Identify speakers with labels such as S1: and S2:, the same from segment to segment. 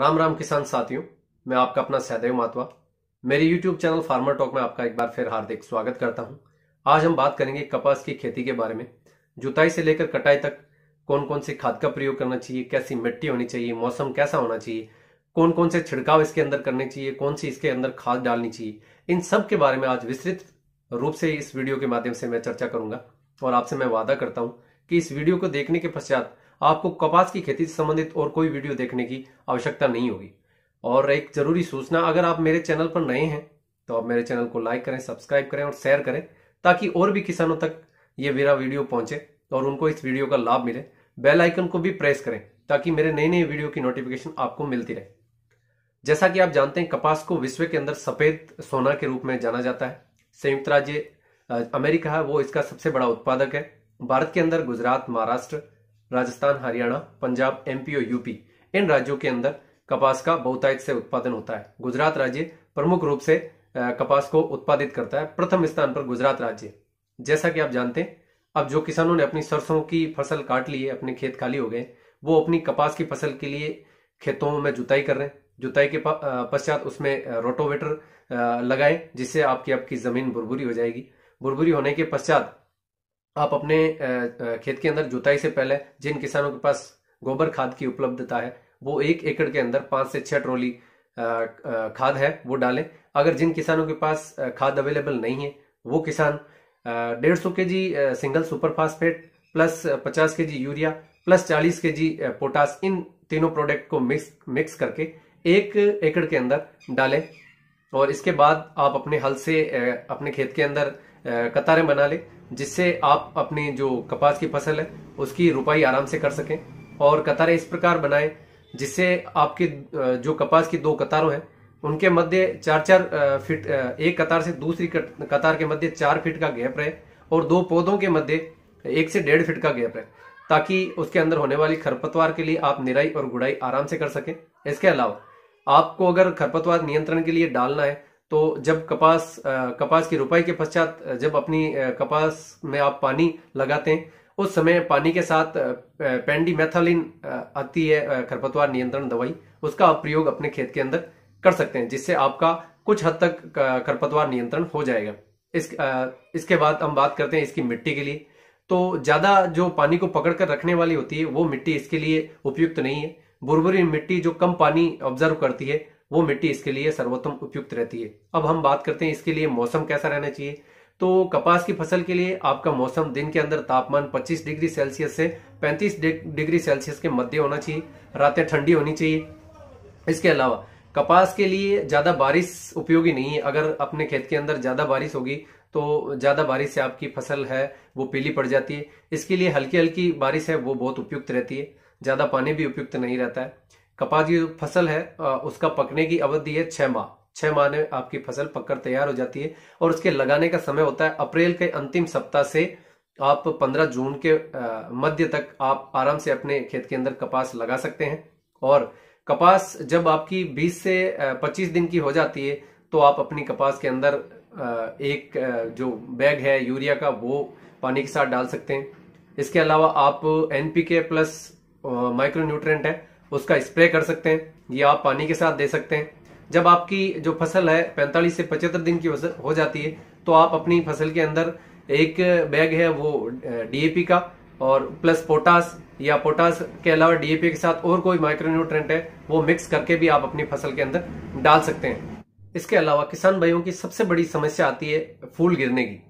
S1: राम राम किसान साथियों मैं आपका अपना सहदेव मातवा मेरे यूट्यूब चैनल फार्मर टॉक में आपका एक बार फिर हार्दिक स्वागत करता हूं आज हम बात करेंगे कपास की खेती के बारे में जुताई से लेकर कटाई तक कौन कौन सी खाद का प्रयोग करना चाहिए कैसी मिट्टी होनी चाहिए मौसम कैसा होना चाहिए कौन कौन से छिड़काव इसके अंदर करने चाहिए कौन सी इसके अंदर खाद डालनी चाहिए इन सब के बारे में आज विस्तृत रूप से इस वीडियो के माध्यम से मैं चर्चा करूंगा और आपसे मैं वादा करता हूं कि इस वीडियो को देखने के पश्चात आपको कपास की खेती से संबंधित और कोई वीडियो देखने की आवश्यकता नहीं होगी और एक जरूरी सूचना अगर आप मेरे चैनल पर नए हैं तो आप मेरे चैनल को लाइक करें सब्सक्राइब करें और शेयर करें ताकि और भी किसानों तक ये मेरा वीडियो पहुंचे और उनको इस वीडियो का लाभ मिले बेल आइकन को भी प्रेस करें ताकि मेरे नए नए वीडियो की नोटिफिकेशन आपको मिलती रहे जैसा कि आप जानते हैं कपास को विश्व के अंदर सफेद सोना के रूप में जाना जाता है संयुक्त राज्य अमेरिका है वो इसका सबसे बड़ा उत्पादक है भारत के अंदर गुजरात महाराष्ट्र राजस्थान हरियाणा पंजाब एमपी और यूपी इन राज्यों के अंदर कपास का बहुतायत से उत्पादन होता है गुजरात राज्य प्रमुख रूप से कपास को उत्पादित करता है प्रथम स्थान पर गुजरात राज्य जैसा कि आप जानते हैं अब जो किसानों ने अपनी सरसों की फसल काट ली है अपने खेत खाली हो गए वो अपनी कपास की फसल के लिए खेतों में जुताई कर रहे हैं जुताई के पश्चात उसमें रोटोवेटर लगाए जिससे आपकी आपकी जमीन बुरबुरी हो जाएगी बुरबुरी होने के पश्चात आप अपने खेत के अंदर जुताई से पहले जिन किसानों के पास गोबर खाद की उपलब्धता है वो एक एकड़ के अंदर पांच से छह ट्रोली खाद है वो डालें अगर जिन किसानों के पास खाद अवेलेबल नहीं है वो किसान डेढ़ सौ K G single super phosphate plus पचास के जी यूरिया प्लस चालीस के जी पोटास इन तीनों प्रोडक्ट को मिक्स मिक्स करके एक एकड़ के अंदर डालें और इसके बाद आप अपने हल से अपने खेत के अंदर कतारें बना लें जिससे आप अपनी जो कपास की फसल है उसकी रुपाई आराम से कर सकें और कतारें इस प्रकार बनाएं जिससे आपकी जो कपास की दो कतारों हैं उनके मध्य चार चार फीट एक कतार से दूसरी कतार के मध्य चार फीट का गैप रहे और दो पौधों के मध्य एक से डेढ़ फीट का गैप रहे ताकि उसके अंदर होने वाली खरपतवार के लिए आप निराई और गुड़ाई आराम से कर सकें इसके अलावा आपको अगर खरपतवार नियंत्रण के लिए डालना है तो जब कपास कपास की रुपाई के पश्चात जब अपनी कपास में आप पानी लगाते हैं उस समय पानी के साथ मैथालीन आती है खरपतवार नियंत्रण दवाई उसका आप प्रयोग अपने खेत के अंदर कर सकते हैं जिससे आपका कुछ हद तक खरपतवार नियंत्रण हो जाएगा इस इसके बाद हम बात करते हैं इसकी मिट्टी के लिए तो ज़्यादा जो पानी को पकड़ कर रखने वाली होती है वो मिट्टी इसके लिए उपयुक्त नहीं है बुरबुरी मिट्टी जो कम पानी ऑब्जर्व करती है वो मिट्टी इसके लिए सर्वोत्तम उपयुक्त रहती है अब हम बात करते हैं इसके लिए मौसम कैसा रहना चाहिए तो कपास की फसल के लिए आपका मौसम दिन के अंदर तापमान 25 डिग्री सेल्सियस से 35 डिग्री सेल्सियस के मध्य होना चाहिए रातें ठंडी होनी चाहिए इसके अलावा कपास के लिए ज़्यादा बारिश उपयोगी नहीं है अगर अपने खेत के अंदर ज़्यादा बारिश होगी तो ज़्यादा बारिश से आपकी फसल है वो पीली पड़ जाती है इसके लिए हल्की हल्की बारिश है वो बहुत उपयुक्त रहती है ज़्यादा पानी भी उपयुक्त नहीं रहता है कपास की फसल है उसका पकने की अवधि है छह माह छह माह में आपकी फसल पककर तैयार हो जाती है और उसके लगाने का समय होता है अप्रैल के अंतिम सप्ताह से आप 15 जून के मध्य तक आप आराम से अपने खेत के अंदर कपास लगा सकते हैं और कपास जब आपकी 20 से 25 दिन की हो जाती है तो आप अपनी कपास के अंदर एक जो बैग है यूरिया का वो पानी के साथ डाल सकते हैं इसके अलावा आप एनपीके प्लस माइक्रोन्यूट्रेंट है उसका स्प्रे कर सकते हैं ये आप पानी के साथ दे सकते हैं जब आपकी जो फसल है 45 से 75 दिन की हो जाती है तो आप अपनी फसल के अंदर एक बैग है वो डीएपी का और प्लस पोटास या पोटास के अलावा डीएपी के साथ और कोई माइक्रोन्यूट्रेंट है वो मिक्स करके भी आप अपनी फसल के अंदर डाल सकते हैं इसके अलावा किसान भाइयों की सबसे बड़ी समस्या आती है फूल गिरने की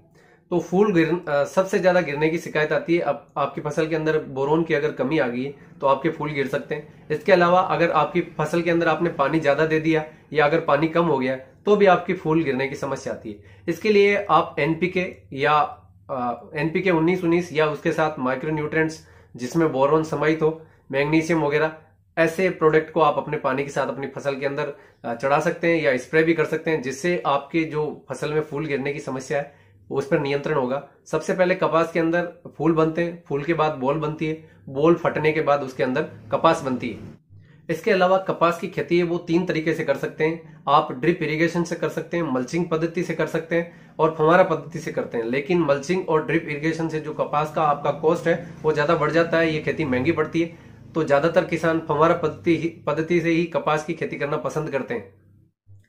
S1: तो फूल गिर सबसे ज्यादा गिरने की शिकायत आती है अब आपकी फसल के अंदर बोरोन की अगर कमी आ गई है तो आपके फूल गिर सकते हैं इसके अलावा अगर आपकी फसल के अंदर आपने पानी ज्यादा दे दिया या अगर पानी कम हो गया तो भी आपकी फूल गिरने की समस्या आती है इसके लिए आप एनपीके या एनपीके उन्नीस उन्नीस या उसके साथ माइक्रो न्यूट्रेंट्स जिसमें बोरोन समाहित हो मैग्नीशियम वगैरह ऐसे प्रोडक्ट को आप अपने पानी के साथ अपनी फसल के अंदर चढ़ा सकते हैं या स्प्रे भी कर सकते हैं जिससे आपके जो फसल में फूल गिरने की समस्या है उस पर नियंत्रण होगा सबसे पहले कपास के अंदर फूल बनते हैं फूल के बाद बॉल बनती है बॉल फटने के बाद उसके अंदर कपास बनती है इसके अलावा कपास की खेती है वो तीन तरीके से कर सकते हैं आप ड्रिप इरिगेशन से कर सकते हैं मल्चिंग पद्धति से कर सकते हैं और फवारा पद्धति से करते हैं लेकिन मल्चिंग और ड्रिप इरिगेशन से जो कपास का आपका कॉस्ट है वो ज़्यादा बढ़ जाता है ये खेती महंगी पड़ती है तो ज़्यादातर किसान फवारा पद्धति पद्धति से ही कपास की खेती करना पसंद करते हैं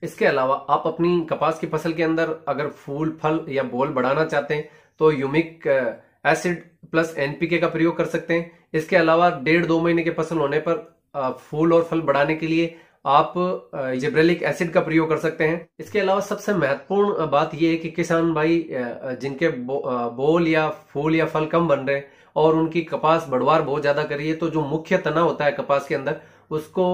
S1: इसके अलावा आप अपनी कपास की फसल के अंदर अगर फूल फल या बोल बढ़ाना चाहते हैं तो यूमिक एसिड प्लस एनपीके का प्रयोग कर सकते हैं इसके अलावा डेढ़ दो महीने के फसल होने पर फूल और फल बढ़ाने के लिए आप जिब्रेलिक एसिड का प्रयोग कर सकते हैं इसके अलावा सबसे महत्वपूर्ण बात यह है कि किसान भाई जिनके बो, बोल या फूल या फल कम बन रहे हैं और उनकी कपास बढ़वार बहुत ज्यादा करिए तो जो मुख्य तना होता है कपास के अंदर उसको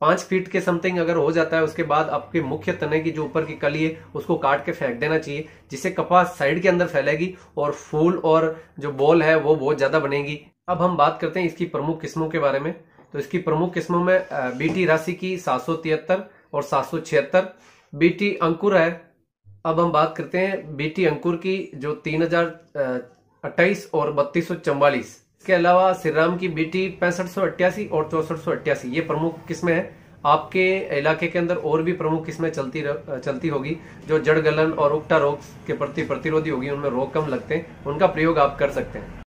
S1: पांच फीट के समथिंग अगर हो जाता है उसके बाद आपके मुख्य तने की जो ऊपर की कली है उसको काट के फेंक देना चाहिए जिससे कपास साइड के अंदर फैलेगी और फूल और जो बॉल है वो बहुत ज्यादा बनेगी अब हम बात करते हैं इसकी प्रमुख किस्मों के बारे में तो इसकी प्रमुख किस्मों में बीटी राशि की सात और सात बीटी अंकुर है अब हम बात करते हैं बीटी अंकुर की जो तीन हजार और बत्तीस सौ इसके अलावा श्रीराम की बेटी पैंसठ और चौसठ ये प्रमुख किस्में हैं आपके इलाके के अंदर और भी प्रमुख किस्में चलती र, चलती होगी जो जड़ गलन और उक्टा रोग के प्रति प्रतिरोधी होगी उनमें रोग कम लगते हैं उनका प्रयोग आप कर सकते हैं